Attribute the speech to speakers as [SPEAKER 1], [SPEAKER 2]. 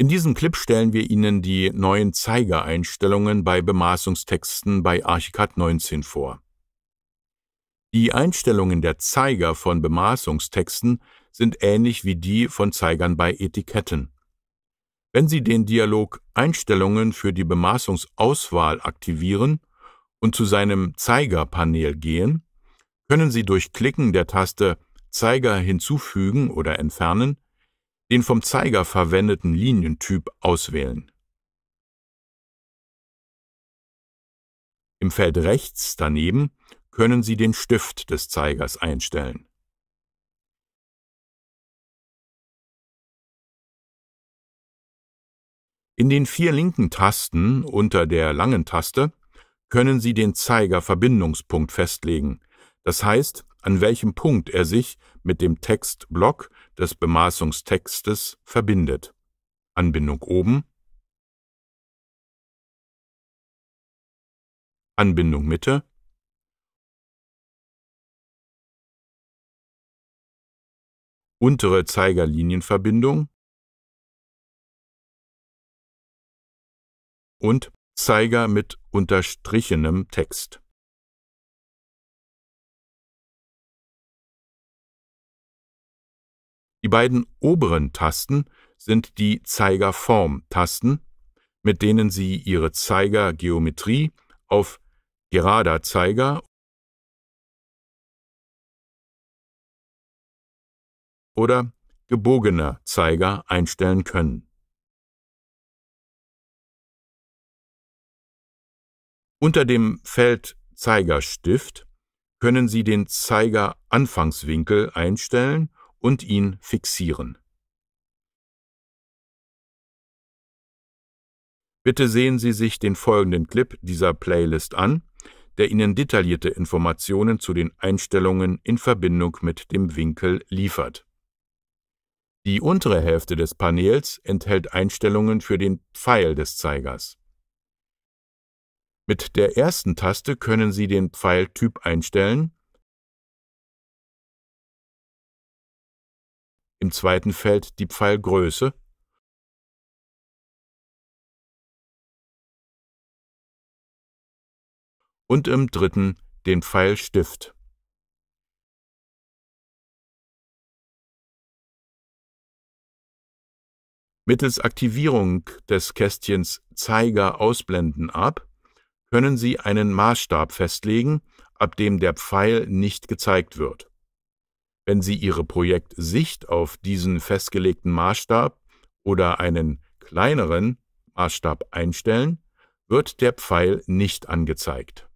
[SPEAKER 1] In diesem Clip stellen wir Ihnen die
[SPEAKER 2] neuen Zeigereinstellungen bei Bemaßungstexten bei Archicad 19 vor. Die Einstellungen der Zeiger von Bemaßungstexten sind ähnlich wie die von Zeigern bei Etiketten. Wenn Sie den Dialog Einstellungen für die Bemaßungsauswahl aktivieren und zu seinem Zeigerpanel gehen, können Sie durch Klicken der Taste Zeiger hinzufügen oder entfernen den vom Zeiger verwendeten Linientyp auswählen.
[SPEAKER 1] Im Feld rechts daneben
[SPEAKER 3] können Sie den Stift des Zeigers einstellen.
[SPEAKER 1] In den vier
[SPEAKER 2] linken Tasten unter der langen Taste können Sie den Zeigerverbindungspunkt festlegen. Das heißt, an welchem Punkt er sich mit dem Textblock des Bemaßungstextes verbindet. Anbindung oben,
[SPEAKER 3] Anbindung Mitte, untere Zeigerlinienverbindung und Zeiger mit unterstrichenem Text.
[SPEAKER 2] Die beiden oberen Tasten sind die Zeigerform-Tasten, mit denen Sie Ihre Zeigergeometrie auf gerader Zeiger
[SPEAKER 3] oder gebogener Zeiger einstellen können.
[SPEAKER 2] Unter dem Feld Zeigerstift können Sie den Zeigeranfangswinkel einstellen und ihn
[SPEAKER 1] fixieren.
[SPEAKER 2] Bitte sehen Sie sich den folgenden Clip dieser Playlist an, der Ihnen detaillierte Informationen zu den Einstellungen in Verbindung mit dem Winkel liefert. Die untere Hälfte des Panels enthält Einstellungen für den Pfeil des Zeigers. Mit der ersten Taste können Sie den Pfeiltyp
[SPEAKER 3] einstellen im zweiten Feld die Pfeilgröße und im dritten den Pfeilstift.
[SPEAKER 2] Mittels Aktivierung des Kästchens Zeiger ausblenden ab können Sie einen Maßstab festlegen, ab dem der Pfeil nicht gezeigt wird wenn Sie Ihre Projektsicht auf diesen festgelegten Maßstab oder einen kleineren Maßstab einstellen, wird der Pfeil nicht angezeigt.